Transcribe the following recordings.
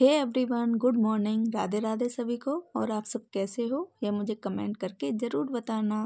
हे everyone good morning Radhe Radhe सभी को और आप सब कैसे हो यह मुझे कमेंट करके ज़रूर बताना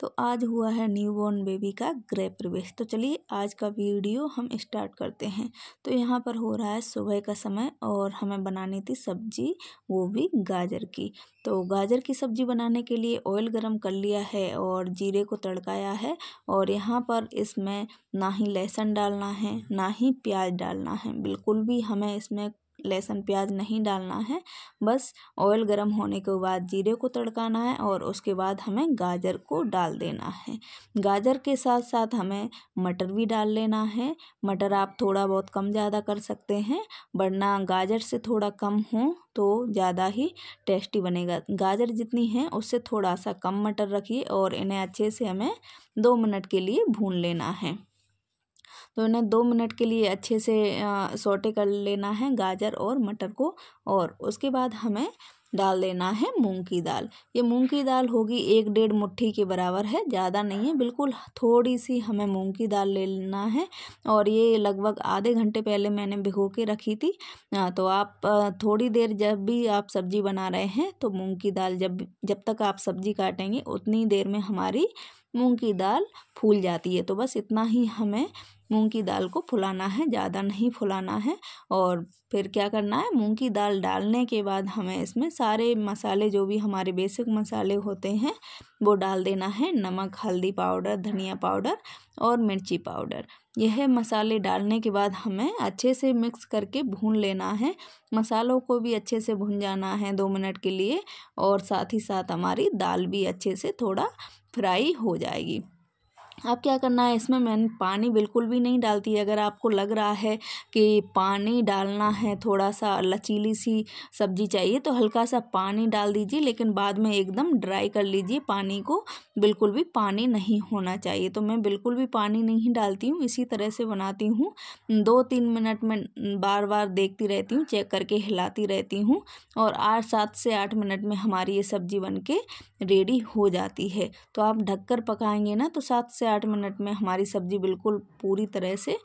तो आज हुआ है न्यूबॉर्न बेबी का गृह प्रवेश तो चलिए आज का वीडियो हम स्टार्ट करते हैं तो यहाँ पर हो रहा है सुबह का समय और हमें बनानी थी सब्जी वो भी गाजर की तो गाजर की सब्जी बनाने के लिए ऑयल गरम कर लिया है और जीरे को तड़काया है और यहाँ पर इसमें ना ही लहसुन डालना है ना ही प्याज डालना है बिल्कुल भी हमें इसमें लहसुन प्याज नहीं डालना है बस ऑयल गर्म होने के बाद जीरे को तड़काना है और उसके बाद हमें गाजर को डाल देना है गाजर के साथ साथ हमें मटर भी डाल लेना है मटर आप थोड़ा बहुत कम ज़्यादा कर सकते हैं वरना गाजर से थोड़ा कम हो तो ज़्यादा ही टेस्टी बनेगा गाजर जितनी है उससे थोड़ा सा कम मटर रखिए और इन्हें अच्छे से हमें दो मिनट के लिए भून लेना है तो इन्हें दो मिनट के लिए अच्छे से सोटे कर लेना है गाजर और मटर को और उसके बाद हमें डाल देना है मूंग की दाल ये मूंग की दाल होगी एक डेढ़ मुट्ठी के बराबर है ज़्यादा नहीं है बिल्कुल थोड़ी सी हमें मूंग की दाल ले लेना है और ये लगभग आधे घंटे पहले मैंने भिगो के रखी थी तो आप थोड़ी देर जब भी आप सब्ज़ी बना रहे हैं तो मूंग की दाल जब जब तक आप सब्ज़ी काटेंगे उतनी देर में हमारी मूँग की दाल फूल जाती है तो बस इतना ही हमें मूंग की दाल को फुलाना है ज़्यादा नहीं फुलाना है और फिर क्या करना है मूंग की दाल डालने के बाद हमें इसमें सारे मसाले जो भी हमारे बेसिक मसाले होते हैं वो डाल देना है नमक हल्दी पाउडर धनिया पाउडर और मिर्ची पाउडर यह मसाले डालने के बाद हमें अच्छे से मिक्स करके भून लेना है मसालों को भी अच्छे से भून जाना है दो मिनट के लिए और साथ ही साथ हमारी दाल भी अच्छे से थोड़ा फ्राई हो जाएगी अब क्या करना है इसमें मैंने पानी बिल्कुल भी नहीं डालती अगर आपको लग रहा है कि पानी डालना है थोड़ा सा लचीली सी सब्जी चाहिए तो हल्का सा पानी डाल दीजिए लेकिन बाद में एकदम ड्राई कर लीजिए पानी को बिल्कुल भी पानी नहीं होना चाहिए तो मैं बिल्कुल भी पानी नहीं डालती हूँ इसी तरह से बनाती हूँ दो तीन मिनट में बार बार देखती रहती हूँ चेक करके हिलाती रहती हूँ और आठ सात से आठ मिनट में हमारी ये सब्जी बन के रेडी हो जाती है तो आप ढक पकाएंगे ना तो सात से से आठ मिनट में हमारी सब्ज़ी बिल्कुल पूरी तरह से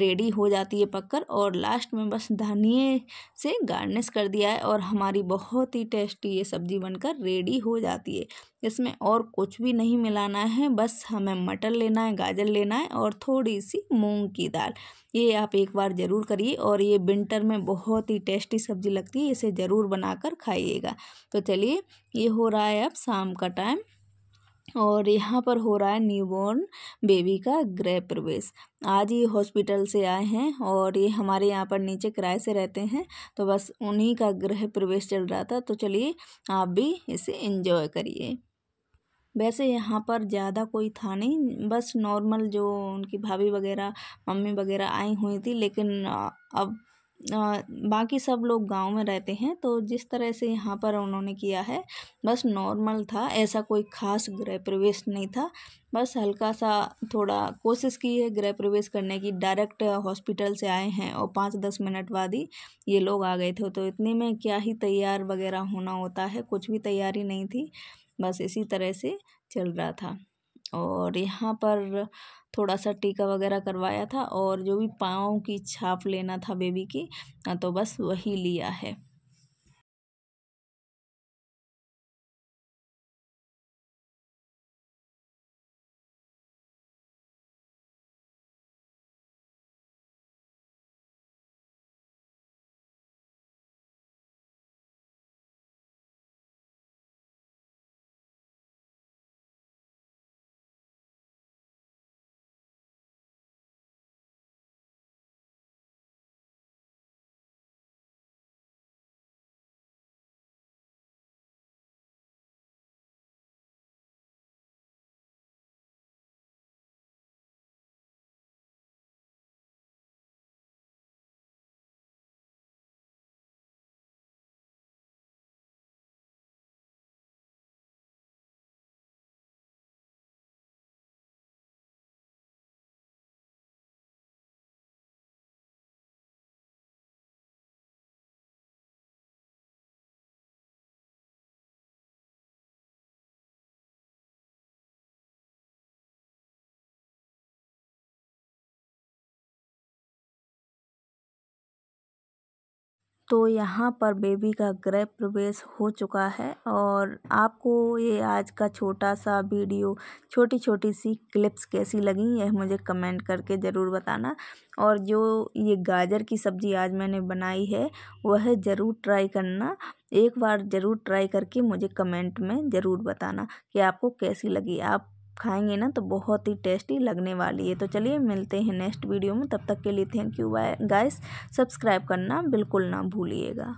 रेडी हो जाती है पक कर और लास्ट में बस धनिए से गार्निश कर दिया है और हमारी बहुत ही टेस्टी ये सब्ज़ी बनकर रेडी हो जाती है इसमें और कुछ भी नहीं मिलाना है बस हमें मटर लेना है गाजर लेना है और थोड़ी सी मूंग की दाल ये आप एक बार ज़रूर करिए और ये विंटर में बहुत ही टेस्टी सब्ज़ी लगती है इसे ज़रूर बनाकर खाइएगा तो चलिए ये हो रहा है अब शाम का टाइम और यहाँ पर हो रहा है न्यूबॉर्न बेबी का गृह प्रवेश आज ही हॉस्पिटल से आए हैं और ये हमारे यहाँ पर नीचे किराए से रहते हैं तो बस उन्हीं का गृह प्रवेश चल रहा था तो चलिए आप भी इसे इंजॉय करिए वैसे यहाँ पर ज़्यादा कोई था नहीं बस नॉर्मल जो उनकी भाभी वगैरह मम्मी वगैरह आई हुई थी लेकिन अब बाकी सब लोग गाँव में रहते हैं तो जिस तरह से यहाँ पर उन्होंने किया है बस नॉर्मल था ऐसा कोई खास गृह प्रवेश नहीं था बस हल्का सा थोड़ा कोशिश की है गृह प्रवेश करने की डायरेक्ट हॉस्पिटल से आए हैं और पाँच दस मिनट बाद ही ये लोग आ गए थे तो इतने में क्या ही तैयार वगैरह होना होता है कुछ भी तैयारी नहीं थी बस इसी तरह से चल रहा था और यहाँ पर थोड़ा सा टीका वगैरह करवाया था और जो भी पाँव की छाप लेना था बेबी की हाँ, तो बस वही लिया है तो यहाँ पर बेबी का गृह प्रवेश हो चुका है और आपको ये आज का छोटा सा वीडियो छोटी छोटी सी क्लिप्स कैसी लगी यह मुझे कमेंट करके ज़रूर बताना और जो ये गाजर की सब्ज़ी आज मैंने बनाई है वह ज़रूर ट्राई करना एक बार ज़रूर ट्राई करके मुझे कमेंट में ज़रूर बताना कि आपको कैसी लगी आप खाएंगे ना तो बहुत ही टेस्टी लगने वाली है तो चलिए मिलते हैं नेक्स्ट वीडियो में तब तक के लिए thank you bye guys subscribe करना बिल्कुल ना भूलिएगा